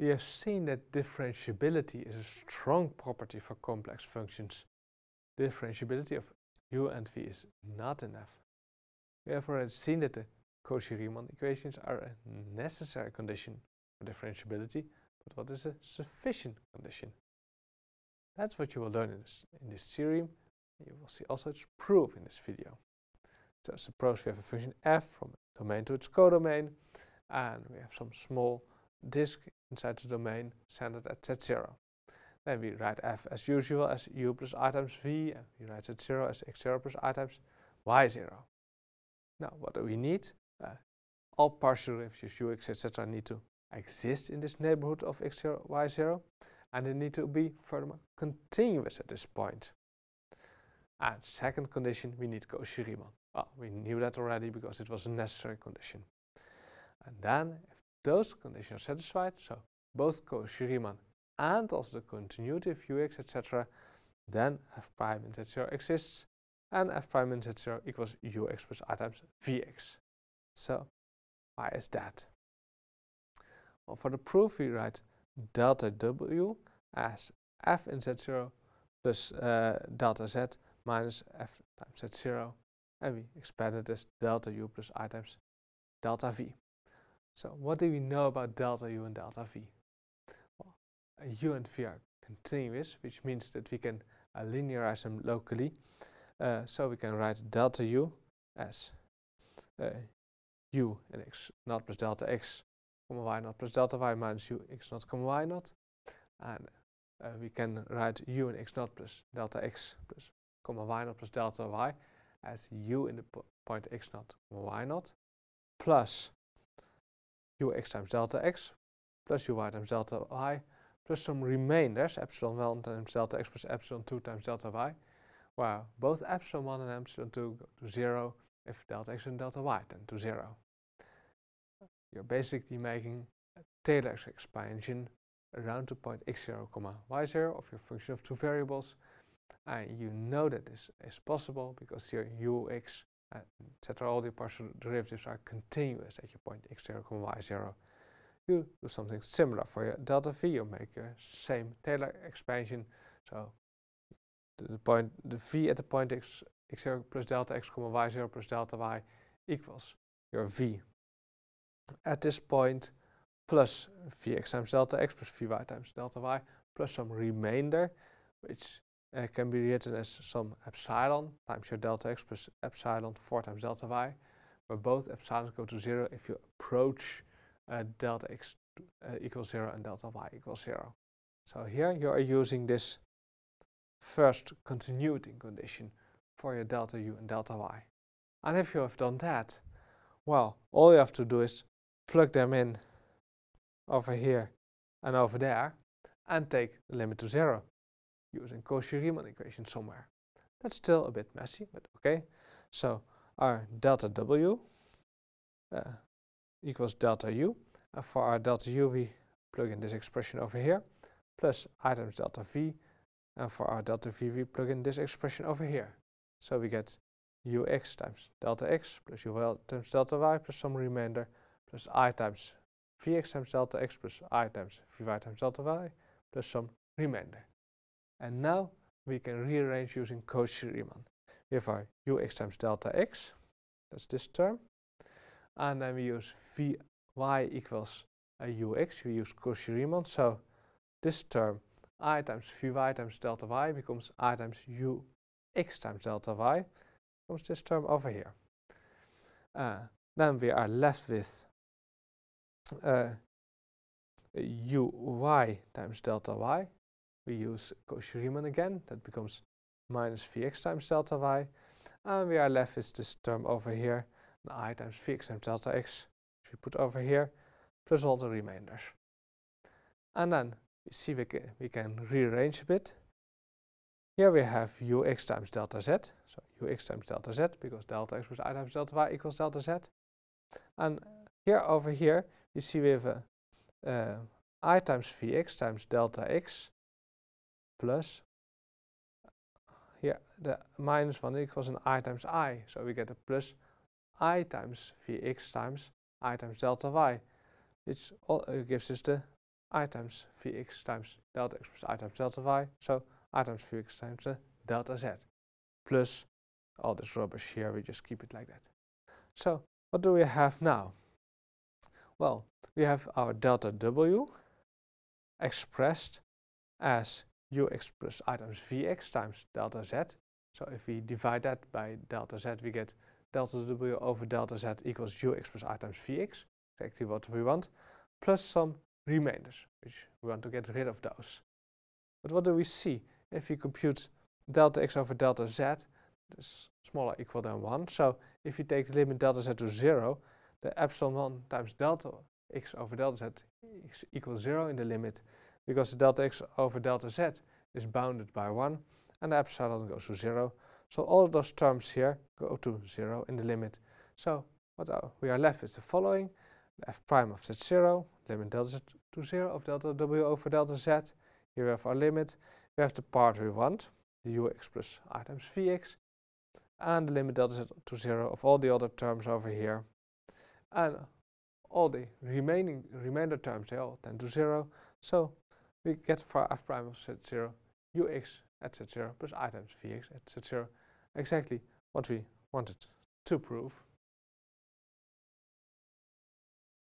We have seen that differentiability is a strong property for complex functions. Differentiability of u and v is not enough. We have already seen that the Cauchy-Riemann equations are a necessary condition for differentiability, but what is a sufficient condition? That's what you will learn in this, in this theorem. You will see also its proof in this video. So suppose we have a function f from domain to its codomain, and we have some small disk inside the domain, centered at z0. Then we write f as usual as u plus i times v, and we write z0 as x0 plus i times y0. Now, what do we need? Uh, all partial derivatives ux, etc. need to exist in this neighborhood of x0, y0, and they need to be furthermore continuous at this point. And second condition, we need Cauchy-Riemann. Well, we knew that already because it was a necessary condition. And then, if those conditions satisfied, so both Cauchy-Riemann and also the continuity of Ux, etc., then f prime in z0 exists, and f prime in z0 equals ux plus r times vx. So why is that? Well, for the proof, we write delta w as f in z0 plus uh, delta z minus f times z0, and we expanded as delta u plus i times delta v. So what do we know about delta U and delta V? Well, uh, U and V are continuous, which means that we can uh, linearize them locally. Uh, so we can write delta U as uh, U and X naught plus delta X comma Y naught plus delta Y minus U X naught comma Y naught. And uh, we can write U and X naught plus delta X plus comma Y naught plus delta Y as U in the po point X naught comma Y naught plus ux times delta x plus uy times delta y plus some remainders, epsilon 1 times delta x plus epsilon 2 times delta y, where both epsilon 1 and epsilon 2 go to 0 if delta x and delta y tend to 0. You're basically making a Taylor expansion around the point x0, comma y0 of your function of two variables. And you know that this is possible because your ux etc. All the partial derivatives are continuous at your point x0, comma y0. You do something similar for your delta v. You make a same Taylor expansion. So the, the point the v at the point x x0 plus delta x comma y0 plus delta y equals your v at this point plus vx times delta x plus vy times delta y plus some remainder which uh, can be written as some epsilon times your delta x plus epsilon 4 times delta y, where both epsilons go to 0 if you approach uh, delta x uh, equals 0 and delta y equals 0. So here you are using this first continuity condition for your delta u and delta y. And if you have done that, well, all you have to do is plug them in over here and over there and take the limit to 0 using Cauchy-Riemann equation somewhere. That's still a bit messy, but okay. So our delta W uh, equals delta U. And for our delta U, we plug in this expression over here, plus items delta V. And for our delta V, we plug in this expression over here. So we get ux times delta x plus uy times delta y plus some remainder plus i times vx times delta x plus i times vy times delta y plus some remainder. And now we can rearrange using Cauchy-Riemann. We have times delta x, that's this term. And then we use vy equals a u x. ux, we use Cauchy-Riemann. So this term i times vy times delta y becomes i times ux times delta y, becomes this term over here. Uh, then we are left with uh, uy times delta y we use Cauchy-Riemann again. That becomes minus Vx times delta y. And we are left with this term over here, and i times Vx times delta x, which we put over here, plus all the remainders. And then we see we can, we can rearrange a bit. Here we have ux times delta z, so ux times delta z, because delta x plus i times delta y equals delta z. And here over here, we see we have a, uh, i times vx times delta x plus here the minus 1 equals an i times i. So we get a plus i times vx times i times delta y, which all, uh, gives us the i times vx times delta x plus i times delta y. So i times vx times the delta z plus all this rubbish here. We just keep it like that. So what do we have now? Well, we have our delta w expressed as ux plus items vx times delta z. So if we divide that by delta z, we get delta w over delta z equals ux plus i times vx, exactly what we want, plus some remainders, which we want to get rid of those. But what do we see? If you compute delta x over delta z, It's smaller equal than 1. So if you take the limit delta z to 0, the epsilon 1 times delta x over delta z is equal 0 in the limit because the delta x over delta z is bounded by 1 and the epsilon goes to 0. So all those terms here go to 0 in the limit. So what we are left with the following. f prime of z0, limit delta z to 0 of delta w over delta z. Here we have our limit. We have the part we want, the ux plus r times vx. And the limit delta z to 0 of all the other terms over here. And all the remaining remainder terms, they all tend to 0. So we get for f prime of z0 ux at z0 plus i times vx at z0 exactly what we wanted to prove.